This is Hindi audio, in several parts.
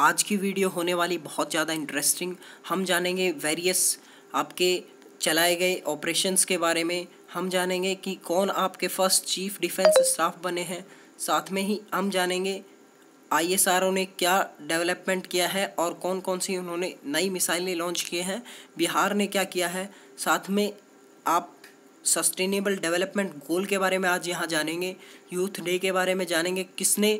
आज की वीडियो होने वाली बहुत ज़्यादा इंटरेस्टिंग हम जानेंगे वेरियस आपके चलाए गए ऑपरेशंस के बारे में हम जानेंगे कि कौन आपके फर्स्ट चीफ डिफेंस स्टाफ बने हैं साथ में ही हम जानेंगे ओ ने क्या डेवलपमेंट किया है और कौन कौन सी उन्होंने नई मिसाइलें लॉन्च किए हैं बिहार ने क्या किया है साथ में आप सस्टेनेबल डेवलपमेंट गोल के बारे में आज यहाँ जानेंगे यूथ डे के बारे में जानेंगे किसने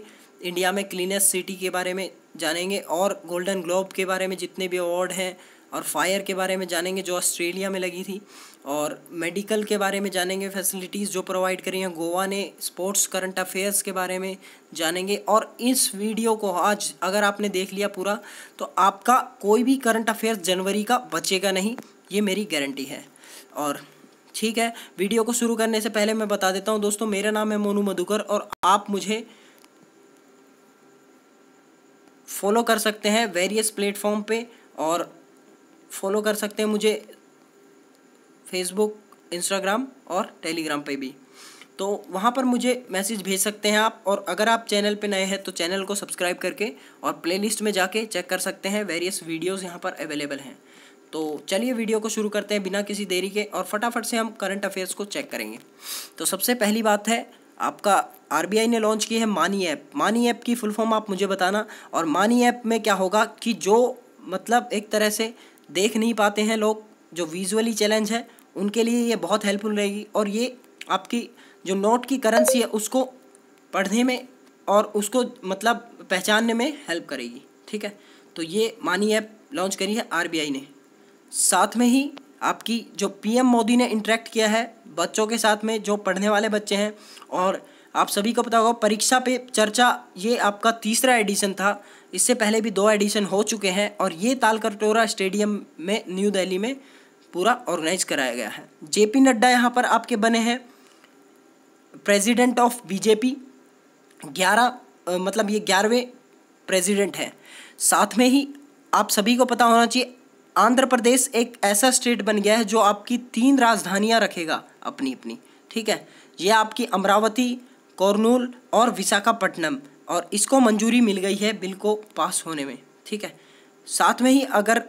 इंडिया में क्लीनेस्ट सिटी के बारे में जानेंगे और गोल्डन ग्लोब के बारे में जितने भी अवार्ड हैं और फायर के बारे में जानेंगे जो ऑस्ट्रेलिया में लगी थी और मेडिकल के बारे में जानेंगे फैसिलिटीज़ जो प्रोवाइड करी हैं गोवा ने स्पोर्ट्स करंट अफेयर्स के बारे में जानेंगे और इस वीडियो को आज अगर आपने देख लिया पूरा तो आपका कोई भी करंट अफेयर्स जनवरी का बचेगा नहीं ये मेरी गारंटी है और ठीक है वीडियो को शुरू करने से पहले मैं बता देता हूँ दोस्तों मेरा नाम है मोनू मधुकर और आप मुझे फॉलो कर सकते हैं वेरियस प्लेटफॉर्म पे और फॉलो कर सकते हैं मुझे फेसबुक इंस्टाग्राम और टेलीग्राम पे भी तो वहाँ पर मुझे मैसेज भेज सकते हैं आप और अगर आप चैनल पे नए हैं तो चैनल को सब्सक्राइब करके और प्लेलिस्ट में जाके चेक कर सकते हैं वेरियस वीडियोस यहाँ पर अवेलेबल हैं तो चलिए वीडियो को शुरू करते हैं बिना किसी देरी के और फटाफट से हम करंट अफेयर्स को चेक करेंगे तो सबसे पहली बात है आपका आर ने लॉन्च की है मानी ऐप मानी ऐप की फुल फॉर्म आप मुझे बताना और मानी ऐप में क्या होगा कि जो मतलब एक तरह से देख नहीं पाते हैं लोग जो विजुअली चैलेंज है उनके लिए ये बहुत हेल्पफुल रहेगी और ये आपकी जो नोट की करेंसी है उसको पढ़ने में और उसको मतलब पहचानने में हेल्प करेगी ठीक है तो ये मानी ऐप लॉन्च करी है आर ने साथ में ही आपकी जो पीएम मोदी ने इंटरेक्ट किया है बच्चों के साथ में जो पढ़ने वाले बच्चे हैं और आप सभी को पता होगा परीक्षा पे चर्चा ये आपका तीसरा एडिशन था इससे पहले भी दो एडिशन हो चुके हैं और ये तालकटोरा स्टेडियम में न्यू दिल्ली में पूरा ऑर्गेनाइज कराया गया है जेपी नड्डा यहाँ पर आपके बने हैं प्रेसिडेंट ऑफ बीजेपी ग्यारह मतलब ये ग्यारहवें प्रेसिडेंट हैं साथ में ही आप सभी को पता होना चाहिए आंध्र प्रदेश एक ऐसा स्टेट बन गया है जो आपकी तीन राजधानियाँ रखेगा अपनी अपनी ठीक है ये आपकी अमरावती कॉर्नूल और विशाखापट्टनम और इसको मंजूरी मिल गई है बिल को पास होने में ठीक है साथ में ही अगर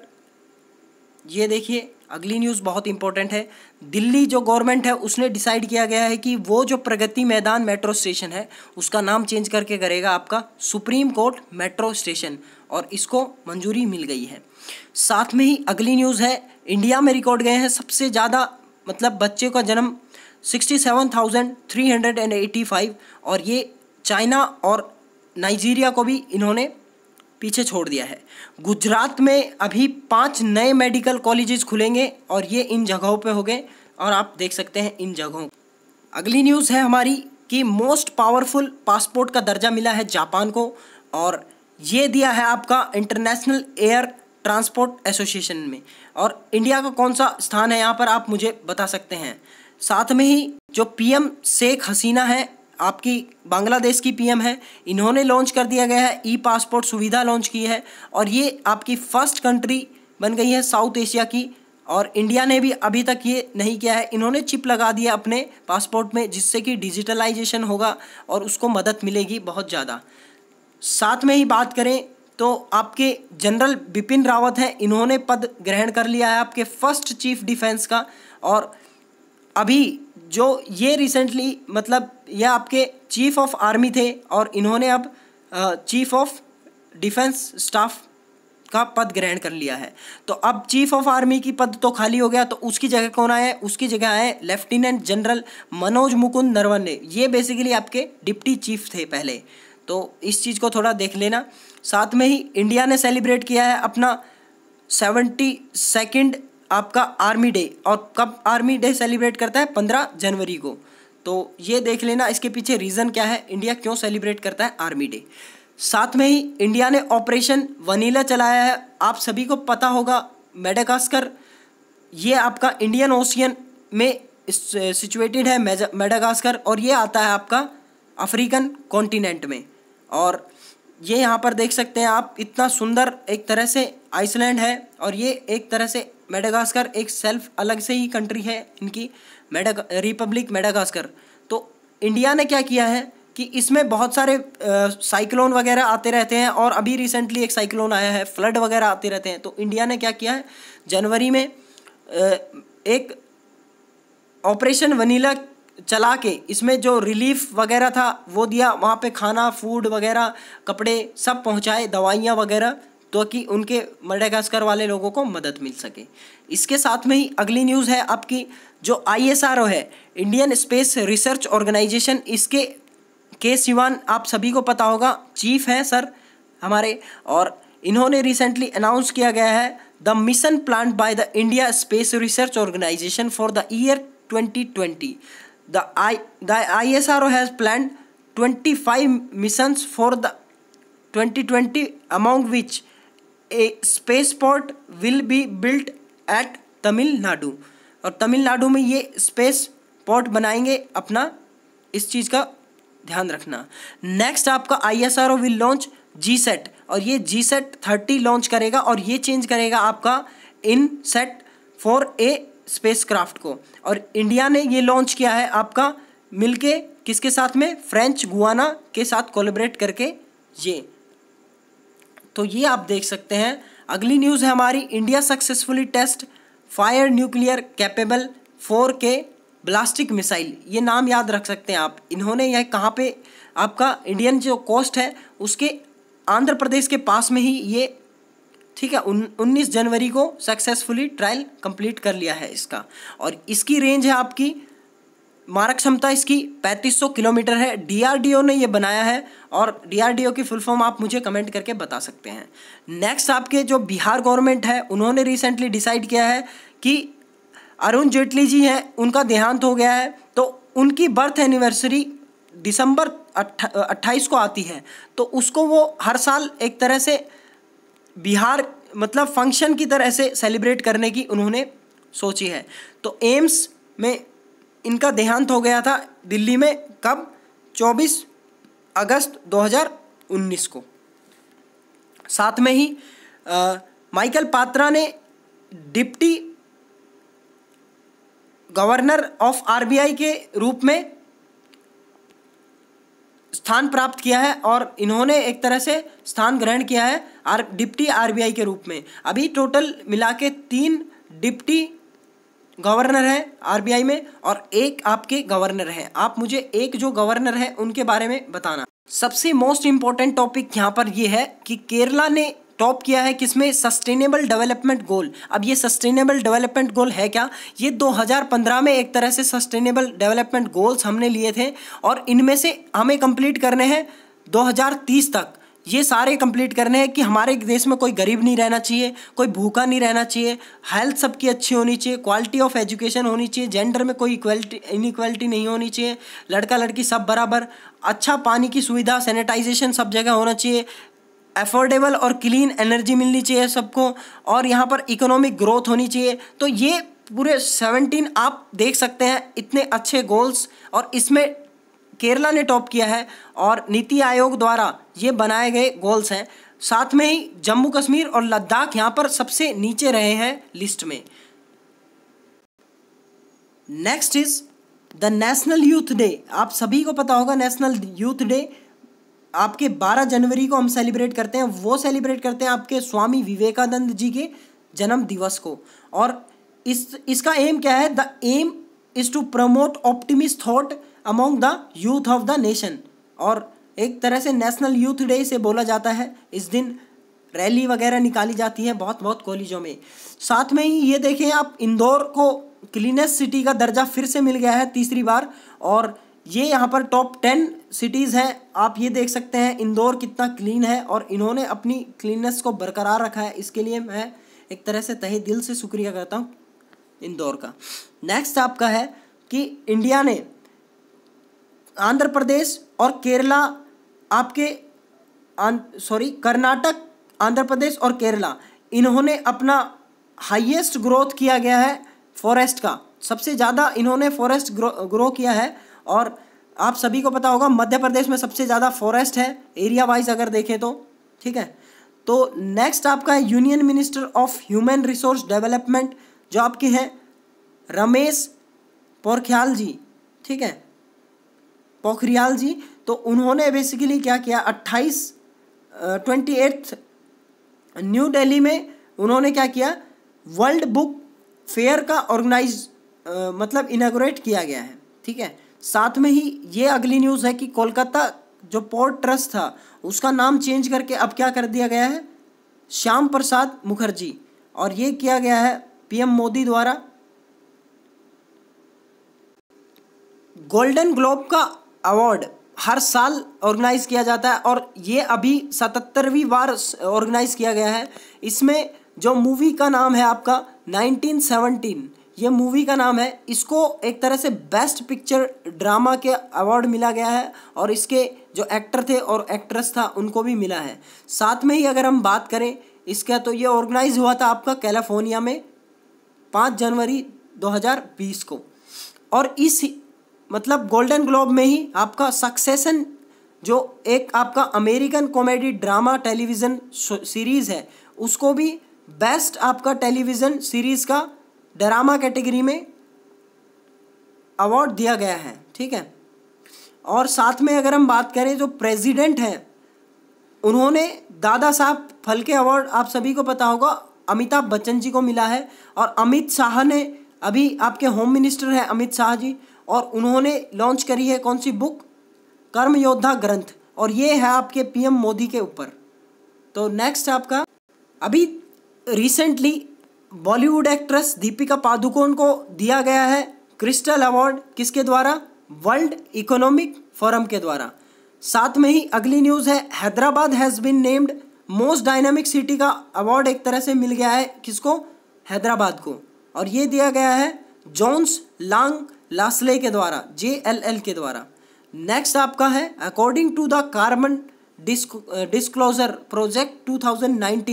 ये देखिए अगली न्यूज़ बहुत इंपॉर्टेंट है दिल्ली जो गवर्नमेंट है उसने डिसाइड किया गया है कि वो जो प्रगति मैदान मेट्रो स्टेशन है उसका नाम चेंज करके करेगा आपका सुप्रीम कोर्ट मेट्रो स्टेशन और इसको मंजूरी मिल गई है साथ में ही अगली न्यूज़ है इंडिया में रिकॉर्ड गए हैं सबसे ज़्यादा मतलब बच्चे का जन्म 67,385 और ये चाइना और नाइजीरिया को भी इन्होंने पीछे छोड़ दिया है गुजरात में अभी पांच नए मेडिकल कॉलेजेस खुलेंगे और ये इन जगहों पे गए और आप देख सकते हैं इन जगहों अगली न्यूज़ है हमारी कि मोस्ट पावरफुल पासपोर्ट का दर्जा मिला है जापान को और ये दिया है आपका इंटरनेशनल एयर ट्रांसपोर्ट एसोसिएशन में और इंडिया का कौन सा स्थान है यहाँ पर आप मुझे बता सकते हैं साथ में ही जो पीएम शेख हसीना है आपकी बांग्लादेश की पीएम है इन्होंने लॉन्च कर दिया गया है ई पासपोर्ट सुविधा लॉन्च की है और ये आपकी फर्स्ट कंट्री बन गई है साउथ एशिया की और इंडिया ने भी अभी तक ये नहीं किया है इन्होंने चिप लगा दिया अपने पासपोर्ट में जिससे कि डिजिटलाइजेशन होगा और उसको मदद मिलेगी बहुत ज़्यादा साथ में ही बात करें तो आपके जनरल बिपिन रावत हैं इन्होंने पद ग्रहण कर लिया है आपके फर्स्ट चीफ डिफेंस का और अभी जो ये रिसेंटली मतलब ये आपके चीफ ऑफ आर्मी थे और इन्होंने अब चीफ ऑफ डिफेंस स्टाफ का पद ग्रहण कर लिया है तो अब चीफ ऑफ आर्मी की पद तो खाली हो गया तो उसकी जगह कौन आया उसकी जगह आए लेफ्टिनेंट जनरल मनोज मुकुंद नरवने ये बेसिकली आपके डिप्टी चीफ थे पहले तो इस चीज़ को थोड़ा देख लेना साथ में ही इंडिया ने सेलिब्रेट किया है अपना सेवेंटी सेकेंड आपका आर्मी डे और कब आर्मी डे सेलिब्रेट करता है पंद्रह जनवरी को तो ये देख लेना इसके पीछे रीज़न क्या है इंडिया क्यों सेलिब्रेट करता है आर्मी डे साथ में ही इंडिया ने ऑपरेशन वनीला चलाया है आप सभी को पता होगा मेडागास्कर ये आपका इंडियन ओशियन में सिचुएटेड है मेडागास्कर और ये आता है आपका अफ्रीकन कॉन्टिनेंट में और ये यहाँ पर देख सकते हैं आप इतना सुंदर एक तरह से आइसलैंड है और ये एक तरह से मेडागास्कर एक सेल्फ अलग से ही कंट्री है इनकी मेडा रिपब्लिक मेडागास्कर तो इंडिया ने क्या किया है कि इसमें बहुत सारे साइक्लोन वगैरह आते रहते हैं और अभी रिसेंटली एक साइक्लोन आया है फ्लड वगैरह आते रहते हैं तो इंडिया ने क्या किया है जनवरी में एक ऑपरेशन वनीला चला के इसमें जो रिलीफ वगैरह था वो दिया वहाँ पे खाना फूड वगैरह कपड़े सब पहुँचाए दवाइयाँ वगैरह तो कि उनके मर्डागास्कर वाले लोगों को मदद मिल सके इसके साथ में ही अगली न्यूज़ है आपकी जो आई है इंडियन स्पेस रिसर्च ऑर्गेनाइजेशन इसके के सिवान आप सभी को पता होगा चीफ हैं सर हमारे और इन्होंने रिसेंटली अनाउंस किया गया है the mission plan by the India space research organisation for the year 2020 R O has plan twenty five 25 for the twenty 2020 amount which a space port will be built at Tamil Nadu और तमिलनाडु में ये स्पेस पोर्ट बनाएंगे अपना इस चीज़ का ध्यान रखना नेक्स्ट आपका I S R O will launch G sat और ये जी सेट थर्टी लॉन्च करेगा और ये चेंज करेगा आपका in sat for a spacecraft को और इंडिया ने ये लॉन्च किया है आपका मिलके किसके साथ में फ्रेंच गुआना के साथ कोलेबरेट करके ये तो ये आप देख सकते हैं अगली न्यूज़ है हमारी India successfully test fire nuclear capable four K ballistic missile ये नाम याद रख सकते हैं आप इन्होंने यह कहाँ पे आपका इंडियन जो कोस्ट है उसके आंध्र प्रदेश के पास में ही ये ठीक है उन उन्नीस जनवरी को सक्सेसफुली ट्रायल कंप्लीट कर लिया है इसका और इसकी रेंज है आपकी मारक क्षमता इसकी 3500 किलोमीटर है डीआरडीओ ने ये बनाया है और डीआरडीओ की फुल फॉर्म आप मुझे कमेंट करके बता सकते हैं नेक्स्ट आपके जो बिहार गवर्नमेंट है उन्होंने रिसेंटली डिसाइड किया है कि अरुण जेटली जी हैं उनका देहांत हो गया है तो उनकी बर्थ एनिवर्सरी दिसंबर अट्ठाईस को आती है तो उसको वो हर साल एक तरह से बिहार मतलब फंक्शन की तरह से सेलिब्रेट करने की उन्होंने सोची है तो एम्स में इनका देहांत हो गया था दिल्ली में कब 24 अगस्त 2019 को साथ में ही आ, माइकल पात्रा ने डिप्टी गवर्नर ऑफ आरबीआई के रूप में स्थान प्राप्त किया है और इन्होंने एक तरह से स्थान ग्रहण किया है आर डिप्टी आरबीआई के रूप में अभी टोटल मिला के तीन डिप्टी गवर्नर है आरबीआई में और एक आपके गवर्नर हैं आप मुझे एक जो गवर्नर है उनके बारे में बताना सबसे मोस्ट इंपॉर्टेंट टॉपिक यहाँ पर यह है कि केरला ने टॉप किया है किसमें सस्टेनेबल डेवलपमेंट गोल अब ये सस्टेनेबल डेवलपमेंट गोल है क्या ये 2015 में एक तरह से सस्टेनेबल डेवलपमेंट गोल्स हमने लिए थे और इनमें से हमें कंप्लीट करने हैं 2030 तक ये सारे कंप्लीट करने हैं कि हमारे देश में कोई गरीब नहीं रहना चाहिए कोई भूखा नहीं रहना चाहिए हेल्थ सबकी अच्छी होनी चाहिए क्वालिटी ऑफ एजुकेशन होनी चाहिए जेंडर में कोई इक्वलिटी इनइक्वलिटी नहीं होनी चाहिए लड़का लड़की सब बराबर अच्छा पानी की सुविधा सैनिटाइजेशन सब जगह होना चाहिए एफोर्डेबल और क्लीन एनर्जी मिलनी चाहिए सबको और यहाँ पर इकोनॉमिक ग्रोथ होनी चाहिए तो ये पूरे सेवनटीन आप देख सकते हैं इतने अच्छे गोल्स और इसमें केरला ने टॉप किया है और नीति आयोग द्वारा ये बनाए गए गोल्स हैं साथ में ही जम्मू कश्मीर और लद्दाख यहाँ पर सबसे नीचे रहे हैं लिस्ट में next is the national youth day आप सभी को पता होगा नेशनल यूथ डे आपके 12 जनवरी को हम सेलिब्रेट करते हैं वो सेलिब्रेट करते हैं आपके स्वामी विवेकानंद जी के जन्म दिवस को और इस इसका एम क्या है the aim is to promote optimist thought among the youth of the nation और एक तरह से नेशनल यूथ डे से बोला जाता है इस दिन रैली वगैरह निकाली जाती है बहुत बहुत कॉलेजों में साथ में ही ये देखें आप इंदौर को क्लीनेस्ट सिटी का दर्जा फिर से मिल गया है तीसरी बार और ये यहाँ पर टॉप टेन सिटीज़ हैं आप ये देख सकते हैं इंदौर कितना क्लीन है और इन्होंने अपनी क्लीननेस को बरकरार रखा है इसके लिए मैं एक तरह से तहे दिल से शुक्रिया करता हूँ इंदौर का नेक्स्ट आपका है कि इंडिया ने आंध्र प्रदेश और केरला आपके सॉरी कर्नाटक आंध्र प्रदेश और केरला इन्होंने अपना हाईएस्ट ग्रोथ किया गया है फॉरेस्ट का सबसे ज़्यादा इन्होंने फॉरेस्ट ग्रो ग्रो किया है और आप सभी को पता होगा मध्य प्रदेश में सबसे ज़्यादा फॉरेस्ट है एरिया वाइज अगर देखें तो ठीक है तो नेक्स्ट आपका है union minister of human resource development जो आपके हैं रमेश पोरख्याल जी ठीक है पोखरियाल जी तो उन्होंने बेसिकली क्या किया अट्ठाईस ट्वेंटी एट्थ न्यू दिल्ली में उन्होंने क्या किया वर्ल्ड बुक फेयर का ऑर्गेनाइज मतलब इनाग्रेट किया गया है ठीक है साथ में ही ये अगली न्यूज़ है कि कोलकाता जो पोर्ट ट्रस्ट था उसका नाम चेंज करके अब क्या कर दिया गया है श्याम प्रसाद मुखर्जी और ये किया गया है पीएम मोदी द्वारा गोल्डन ग्लोब का अवार्ड हर साल ऑर्गेनाइज किया जाता है और ये अभी सतहत्तरवीं बार ऑर्गेनाइज किया गया है इसमें जो मूवी का नाम है आपका 1917 ये मूवी का नाम है इसको एक तरह से बेस्ट पिक्चर ड्रामा के अवार्ड मिला गया है और इसके जो एक्टर थे और एक्ट्रेस था उनको भी मिला है साथ में ही अगर हम बात करें इसका तो ये ऑर्गेनाइज हुआ था आपका कैलिफोर्निया में पाँच जनवरी 2020 को और इस मतलब गोल्डन ग्लोब में ही आपका सक्सेसन जो एक आपका American comedy drama television series है उसको भी बेस्ट आपका टेलीविज़न सीरीज़ का ड्रामा कैटेगरी में अवार्ड दिया गया है ठीक है और साथ में अगर हम बात करें जो प्रेसिडेंट हैं उन्होंने दादा साहब फलके अवार्ड आप सभी को पता होगा अमिताभ बच्चन जी को मिला है और अमित शाह ने अभी आपके होम मिनिस्टर हैं अमित शाह जी और उन्होंने लॉन्च करी है कौन सी बुक कर्म योद्धा ग्रंथ और ये है आपके पीएम मोदी के ऊपर तो नेक्स्ट आपका अभी रिसेंटली बॉलीवुड एक्ट्रेस दीपिका पादुकोण को दिया गया है क्रिस्टल अवार्ड किसके द्वारा वर्ल्ड इकोनॉमिक फोरम के द्वारा साथ में ही अगली न्यूज़ है Hyderabad has been named most dynamic city का अवार्ड एक तरह से मिल गया है किसको हैदराबाद को और ये दिया गया है जॉन्स लांग लासले के द्वारा जे एल एल के द्वारा नेक्स्ट आपका है according to the carbon disclosure project 2019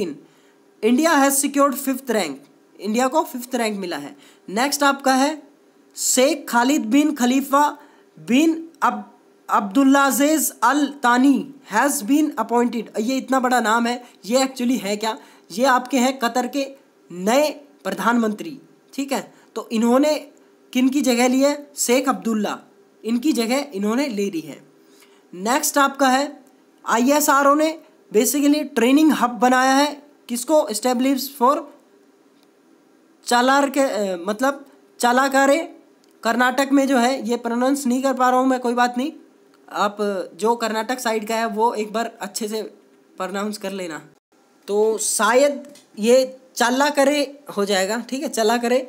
India has secured fifth rank India को फिफ्थ रैंक मिला है नेक्स्ट आपका है शेख खालिद बिन खलीफा बिन अब अब्दुल्लाजेज अल तानी हैज़ बीन अपॉइंटेड ये इतना बड़ा नाम है ये एक्चुअली है क्या ये आपके हैं कतर के नए प्रधानमंत्री ठीक है तो इन्होंने किन की जगह ली है शेख अब्दुल्ला इनकी जगह इन्होंने ले ली है नेक्स्ट आपका है आईएसआरओ ने बेसिकली ट्रेनिंग हब बनाया है किसको इस्टेब्लिश फॉर चालार के मतलब चालाकारे कर्नाटक में जो है ये प्रोनाउंस नहीं कर पा रहा हूँ मैं कोई बात नहीं आप जो कर्नाटक साइड का है वो एक बार अच्छे से प्रोनाउंस कर लेना तो शायद ये चला करे हो जाएगा ठीक है चला करे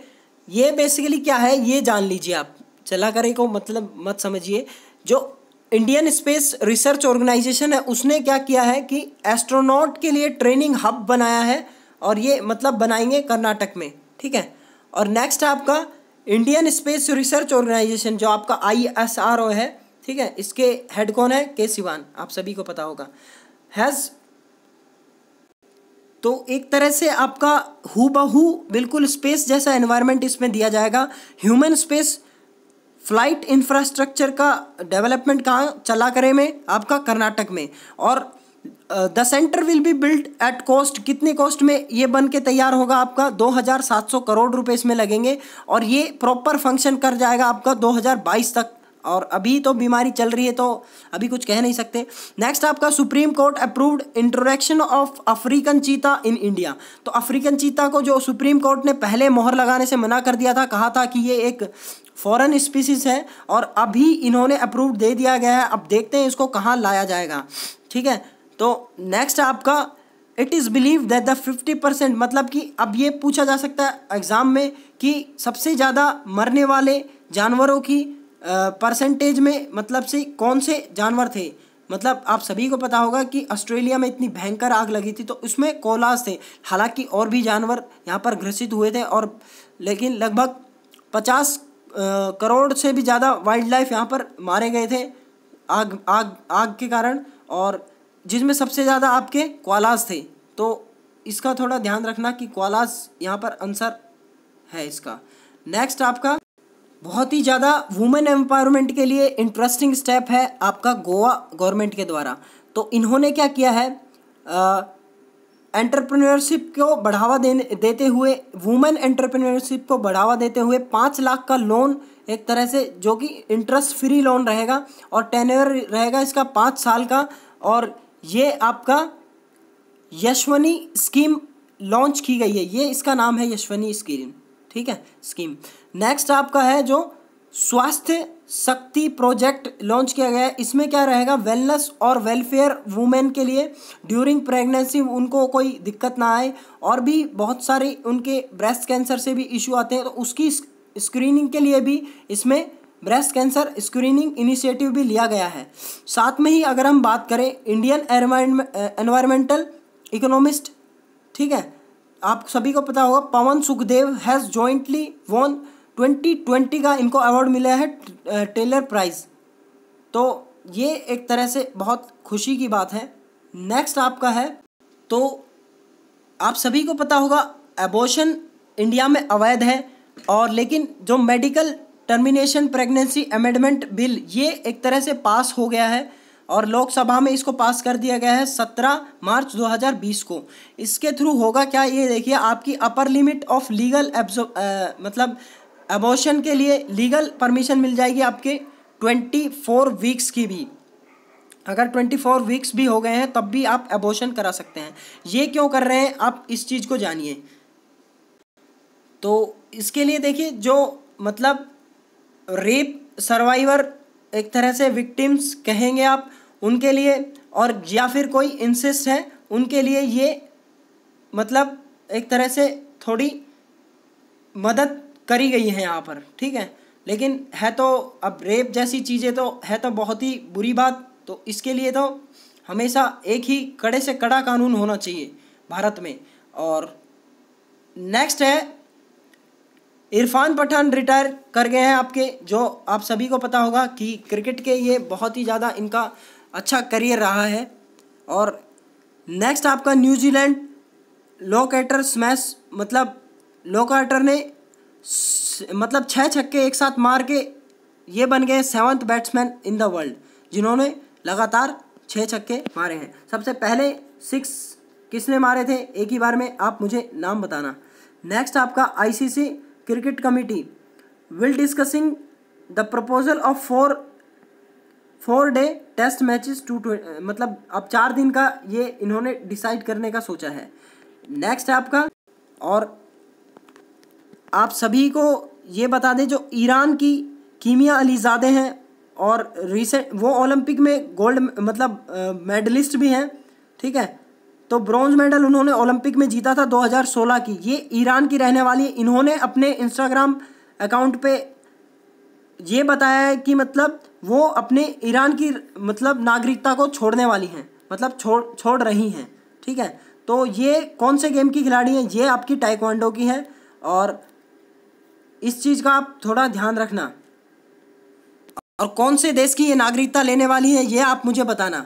ये बेसिकली क्या है ये जान लीजिए आप चला करे को मतलब मत समझिए जो इंडियन स्पेस रिसर्च ऑर्गेनाइजेशन है उसने क्या किया है कि एस्ट्रोनॉट के लिए ट्रेनिंग हब बनाया है और ये मतलब बनाएंगे कर्नाटक में ठीक है और नेक्स्ट आपका इंडियन स्पेस रिसर्च ऑर्गेनाइजेशन जो आपका आई है ठीक है इसके हेड कौन है के सिवान आप सभी को पता होगा हैज़ तो एक तरह से आपका हु बहू बिल्कुल स्पेस जैसा एनवायरनमेंट इसमें दिया जाएगा ह्यूमन स्पेस फ्लाइट इंफ्रास्ट्रक्चर का डेवलपमेंट कहाँ चला करे में आपका कर्नाटक में और the centre will be built at cost कितने कॉस्ट में ये बन के तैयार होगा आपका 2700 करोड़ रुपए इसमें लगेंगे और ये प्रॉपर फंक्शन कर जाएगा आपका 2022 तक और अभी तो बीमारी चल रही है तो अभी कुछ कह नहीं सकते नेक्स्ट आपका supreme court approved introduction of African cheetah in India तो अफ्रीकन चीता को जो सुप्रीम कोर्ट ने पहले मोहर लगाने से मना कर दिया था कहा था कि ये एक फॉरेन स्पीसीज है और अभी इन्होंने अप्रूव दे दिया गया है अब देखते हैं इसको कहाँ लाया जाएगा ठीक है तो नेक्स्ट आपका it is believe that the fifty percent मतलब कि अब ये पूछा जा सकता है एग्ज़ाम में कि सबसे ज़्यादा मरने वाले जानवरों की परसेंटेज में मतलब से कौन से जानवर थे मतलब आप सभी को पता होगा कि ऑस्ट्रेलिया में इतनी भयंकर आग लगी थी तो उसमें कोलास थे हालांकि और भी जानवर यहाँ पर ग्रसित हुए थे और लेकिन लगभग पचास करोड़ से भी ज़्यादा वाइल्ड लाइफ यहाँ पर मारे गए थे आग आग आग के कारण और जिसमें सबसे ज़्यादा आपके क्वालाज थे तो इसका थोड़ा ध्यान रखना कि क्वालाज यहाँ पर आंसर है इसका नेक्स्ट आपका बहुत ही ज़्यादा वुमेन एम्पावरमेंट के लिए इंटरेस्टिंग स्टेप है आपका गोवा गवर्नमेंट के द्वारा तो इन्होंने क्या किया है एंटरप्रेन्योरशिप को बढ़ावा देने देते हुए वुमेन एंटरप्रेन्योरशिप को बढ़ावा देते हुए पाँच लाख का लोन एक तरह से जो कि इंटरेस्ट फ्री लोन रहेगा और टेन्योर रहेगा इसका पाँच साल का और ये आपका यशवनी स्कीम लॉन्च की गई है ये इसका नाम है यशवनी स्कीम ठीक है स्कीम नेक्स्ट आपका है जो स्वास्थ्य शक्ति प्रोजेक्ट लॉन्च किया गया है इसमें क्या रहेगा वेलनेस और वेलफेयर वुमेन के लिए ड्यूरिंग प्रेगनेंसी उनको कोई दिक्कत ना आए और भी बहुत सारे उनके ब्रेस्ट कैंसर से भी इशू आते हैं तो उसकी स्क्रीनिंग के लिए भी इसमें ब्रेस्ट कैंसर स्क्रीनिंग इनिशिएटिव भी लिया गया है साथ में ही अगर हम बात करें इंडियन एनवायरमेंटल इकोनॉमिस्ट ठीक है आप सभी को पता होगा Pawan Sukhdev has jointly won 2020 का इनको अवार्ड मिला है टेलर प्राइज़ तो ये एक तरह से बहुत खुशी की बात है नेक्स्ट आपका है तो आप सभी को पता होगा एबोशन इंडिया में अवैध है और लेकिन जो medical termination pregnancy amendment bill ये एक तरह से पास हो गया है और लोकसभा में इसको पास कर दिया गया है 17 मार्च 2020 को इसके थ्रू होगा क्या ये देखिए आपकी अपर लिमिट ऑफ लीगल एब्जो मतलब एबोशन के लिए लीगल परमिशन मिल जाएगी आपके 24 वीक्स की भी अगर 24 वीक्स भी हो गए हैं तब भी आप एबोशन करा सकते हैं ये क्यों कर रहे हैं आप इस चीज़ को जानिए तो इसके लिए देखिए जो मतलब रेप सर्वाइवर एक तरह से विक्टिम्स कहेंगे आप उनके लिए और या फिर कोई इंसिस्ट है उनके लिए ये मतलब एक तरह से थोड़ी मदद करी गई है यहाँ पर ठीक है लेकिन है तो अब रेप जैसी चीज़ें तो है तो बहुत ही बुरी बात तो इसके लिए तो हमेशा एक ही कड़े से कड़ा कानून होना चाहिए भारत में और नेक्स्ट है इरफान पठान रिटायर कर गए हैं आपके जो आप सभी को पता होगा कि क्रिकेट के ये बहुत ही ज़्यादा इनका अच्छा करियर रहा है और नेक्स्ट आपका न्यूजीलैंड लोकेटर स्मैश मतलब लोकाटर ने मतलब छः छक्के एक साथ मार के ये बन गए seventh batsman in the world जिन्होंने लगातार छः छक्के मारे हैं सबसे पहले सिक्स किसने मारे थे एक ही बार में आप मुझे नाम बताना नेक्स्ट आपका ICC cricket committee will discussing the proposal of four four day test matches to मतलब अब चार दिन का ये इन्होंने डिसाइड करने का सोचा है नेक्स्ट आपका और आप सभी को ये बता दें जो ईरान की कीमिया अलीजादे हैं और रिसेंट वो ओलंपिक में गोल्ड मतलब मेडलिस्ट भी हैं ठीक है तो ब्रॉन्ज मेडल उन्होंने ओलंपिक में जीता था 2016 की ये ईरान की रहने वाली है इन्होंने अपने इंस्टाग्राम अकाउंट पे ये बताया है कि मतलब वो अपने ईरान की मतलब नागरिकता को छोड़ने वाली हैं मतलब छोड़ छोड़ रही हैं ठीक है तो ये कौन से गेम की खिलाड़ी हैं ये आपकी टाइकवांडो की है और इस चीज़ का आप थोड़ा ध्यान रखना और कौन से देश की ये नागरिकता लेने वाली है ये आप मुझे बताना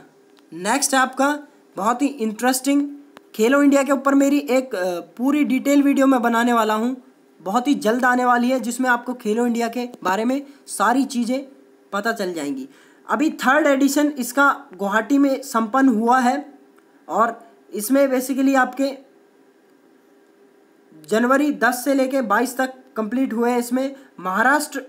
नेक्स्ट आपका बहुत ही इंटरेस्टिंग खेलो इंडिया के ऊपर मेरी एक पूरी डिटेल वीडियो मैं बनाने वाला हूँ बहुत ही जल्द आने वाली है जिसमें आपको खेलो इंडिया के बारे में सारी चीज़ें पता चल जाएंगी अभी थर्ड एडिशन इसका गुवाहाटी में संपन्न हुआ है और इसमें बेसिकली आपके जनवरी 10 से लेके 22 तक कंप्लीट हुए इसमें महाराष्ट्र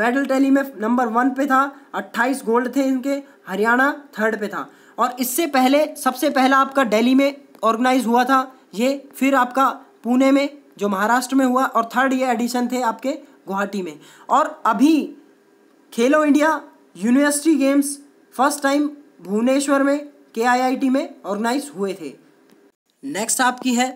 मेडल टैली में नंबर वन पे था 28 गोल्ड थे इनके हरियाणा थर्ड पे था और इससे पहले सबसे पहला आपका दिल्ली में ऑर्गेनाइज हुआ था ये फिर आपका पुणे में जो महाराष्ट्र में हुआ और थर्ड ये एडिशन थे आपके गुवाहाटी में और अभी Khelo India university games first time Bhubaneswar में के में ऑर्गेनाइज हुए थे नेक्स्ट आपकी है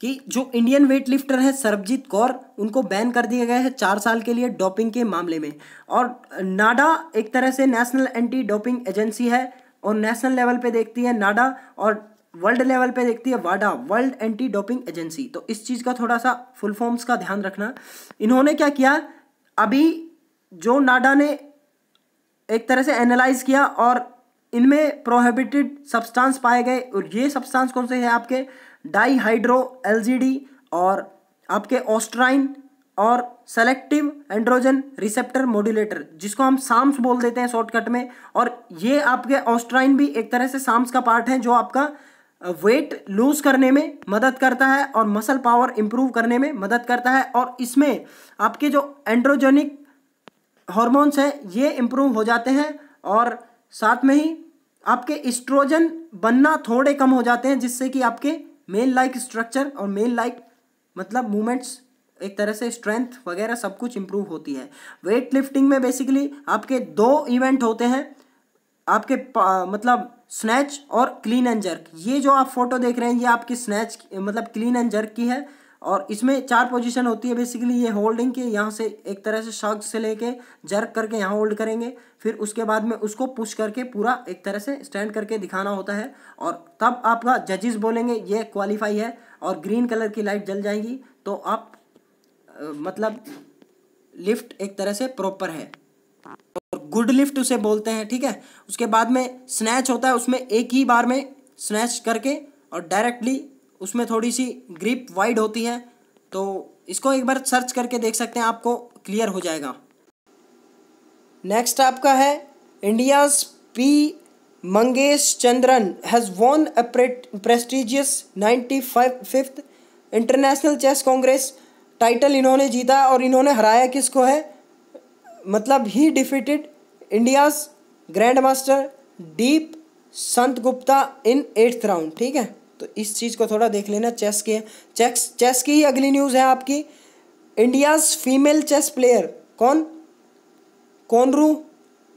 कि जो इंडियन वेट लिफ्टर है सरबजीत कौर उनको बैन कर दिया गया है चार साल के लिए डोपिंग के मामले में और नाडा एक तरह से नेशनल एंटी डोपिंग एजेंसी है और नेशनल लेवल पे देखती है नाडा और वर्ल्ड लेवल पे देखती है वाडा वर्ल्ड एंटी डोपिंग एजेंसी तो इस चीज़ का थोड़ा सा फुल फॉर्म्स का ध्यान रखना इन्होंने क्या किया अभी जो नाडा ने एक तरह से एनालाइज किया और इनमें प्रोहिबिटेड सब्सटेंस पाए गए और ये सब्सटेंस कौन से हैं आपके डाईहाइड्रो एल और आपके ऑस्ट्राइन और सेलेक्टिव एंड्रोजन रिसेप्टर मॉड्यूलेटर जिसको हम साम्स बोल देते हैं शॉर्टकट में और ये आपके ऑस्ट्राइन भी एक तरह से साम्स का पार्ट है जो आपका वेट लूज करने में मदद करता है और मसल पावर इंप्रूव करने में मदद करता है और इसमें आपके जो एंड्रोजेनिक हॉर्मोन्स हैं ये इम्प्रूव हो जाते हैं और साथ में ही आपके इस्ट्रोजन बनना थोड़े कम हो जाते हैं जिससे कि आपके मेल लाइक स्ट्रक्चर और मेल लाइक मतलब मूवमेंट्स एक तरह से स्ट्रेंथ वगैरह सब कुछ इम्प्रूव होती है वेट लिफ्टिंग में बेसिकली आपके दो इवेंट होते हैं आपके मतलब स्नैच और क्लीन एंड जर्क ये जो आप फोटो देख रहे हैं ये आपकी स्नैच मतलब क्लीन एंड जर्क की है और इसमें चार पोजीशन होती है बेसिकली ये होल्डिंग की यहाँ से एक तरह से शॉक से लेके जर्क करके यहाँ होल्ड करेंगे फिर उसके बाद में उसको पुश करके पूरा एक तरह से स्टैंड करके दिखाना होता है और तब आपका जजेस बोलेंगे ये क्वालिफाई है और ग्रीन कलर की लाइट जल जाएगी तो आप मतलब लिफ्ट एक तरह से प्रॉपर है और गुड लिफ्ट उसे बोलते हैं ठीक है उसके बाद में स्नैच होता है उसमें एक ही बार में स्नैच करके और डायरेक्टली उसमें थोड़ी सी ग्रिप वाइड होती है तो इसको एक बार सर्च करके देख सकते हैं आपको क्लियर हो जाएगा नेक्स्ट आपका है India's P Mangesh Chandran has won a prestigious ninety five fifth international chess congress title इन्होंने जीता और इन्होंने हराया किसको है मतलब ही defeated India's grand master Deep Sengupta in eighth round ठीक है तो इस चीज़ को थोड़ा देख लेना चेस के चेस चेस की ही अगली न्यूज़ है आपकी इंडियाज फीमेल चेस प्लेयर कौन कौनरू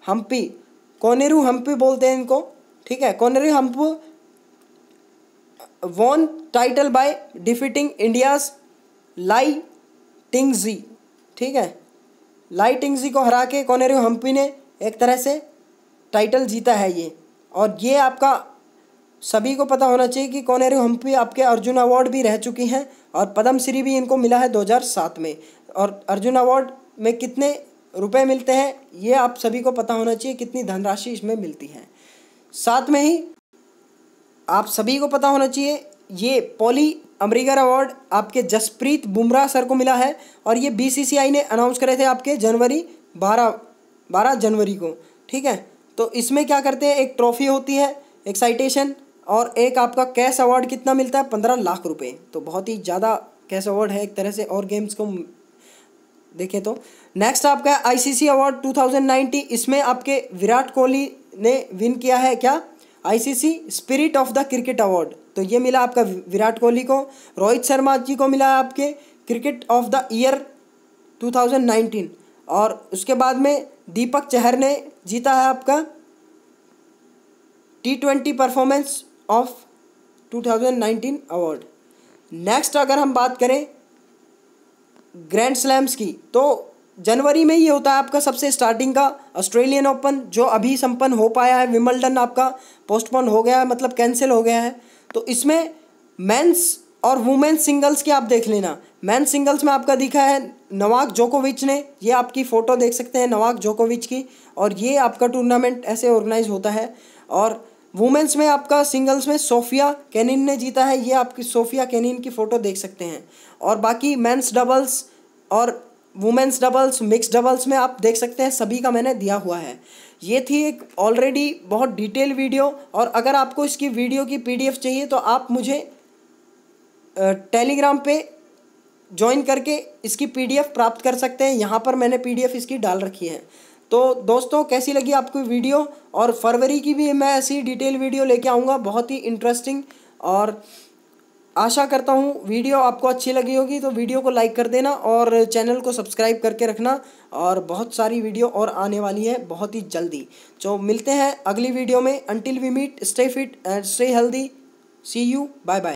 हम्पी कोनेरू हम्पी बोलते हैं इनको ठीक है Koneru Humpy won title by defeating India's Lei Tingjie ठीक है लाई टिंगजी को हरा के कोनेरू हम्पी ने एक तरह से टाइटल जीता है ये और ये आपका सभी को पता होना चाहिए कि कौन है हम्पी आपके अर्जुन अवार्ड भी रह चुकी हैं और पद्मश्री भी इनको मिला है 2007 में और अर्जुन अवार्ड में कितने रुपए मिलते हैं ये आप सभी को पता होना चाहिए कितनी धनराशि इसमें मिलती है साथ में ही आप सभी को पता होना चाहिए ये पॉली अमरीगर अवार्ड आपके जसप्रीत बुमराह सर को मिला है और ये बीसीसीआई ने अनाउंस करे थे आपके जनवरी बारह बारह जनवरी को ठीक है तो इसमें क्या करते हैं एक ट्रॉफी होती है एक्साइटेशन और एक आपका कैश अवार्ड कितना मिलता है पंद्रह लाख रुपए तो बहुत ही ज़्यादा कैश अवार्ड है एक तरह से और गेम्स को देखें तो नेक्स्ट आपका सी आईसीसी अवार्ड 2090 इसमें आपके विराट कोहली ने विन किया है क्या ICC spirit of the cricket award तो ये मिला आपका विराट कोहली को रोहित शर्मा जी को मिला है आपके क्रिकेट ऑफ द ईयर 2019 और उसके बाद में दीपक चहर ने जीता है आपका T twenty performance of 2019 award next अगर हम बात करें ग्रैंड स्लैम्स की तो जनवरी में ये होता है आपका सबसे स्टार्टिंग का ऑस्ट्रेलियन ओपन जो अभी संपन्न हो पाया है विमल्डन आपका पोस्टपोन हो गया है मतलब कैंसिल हो गया है तो इसमें मेंस और वुमेन्स सिंगल्स की आप देख लेना मैन सिंगल्स में आपका दिखा है नवाक जोकोविच ने ये आपकी फ़ोटो देख सकते हैं नवाक जोकोविच की और ये आपका टूर्नामेंट ऐसे ऑर्गेनाइज होता है और वुमेंस में आपका सिंगल्स में सोफिया कैनिन ने जीता है ये आपकी सोफिया कैनिन की फ़ोटो देख सकते हैं और बाकी मेंस डबल्स और वुमेंस डबल्स मिक्स डबल्स में आप देख सकते हैं सभी का मैंने दिया हुआ है ये थी एक ऑलरेडी बहुत डिटेल वीडियो और अगर आपको इसकी वीडियो की पीडीएफ चाहिए तो आप मुझे टेलीग्राम पे ज्वाइन करके इसकी पीडीएफ प्राप्त कर सकते हैं यहाँ पर मैंने पीडीएफ इसकी डाल रखी है तो दोस्तों कैसी लगी आपको वीडियो और फरवरी की भी मैं ऐसी डिटेल वीडियो लेके आऊँगा बहुत ही इंटरेस्टिंग और आशा करता हूँ वीडियो आपको अच्छी लगी होगी तो वीडियो को लाइक कर देना और चैनल को सब्सक्राइब करके रखना और बहुत सारी वीडियो और आने वाली है बहुत ही जल्दी तो मिलते हैं अगली वीडियो में until we meet stay fit and stay healthy see you bye bye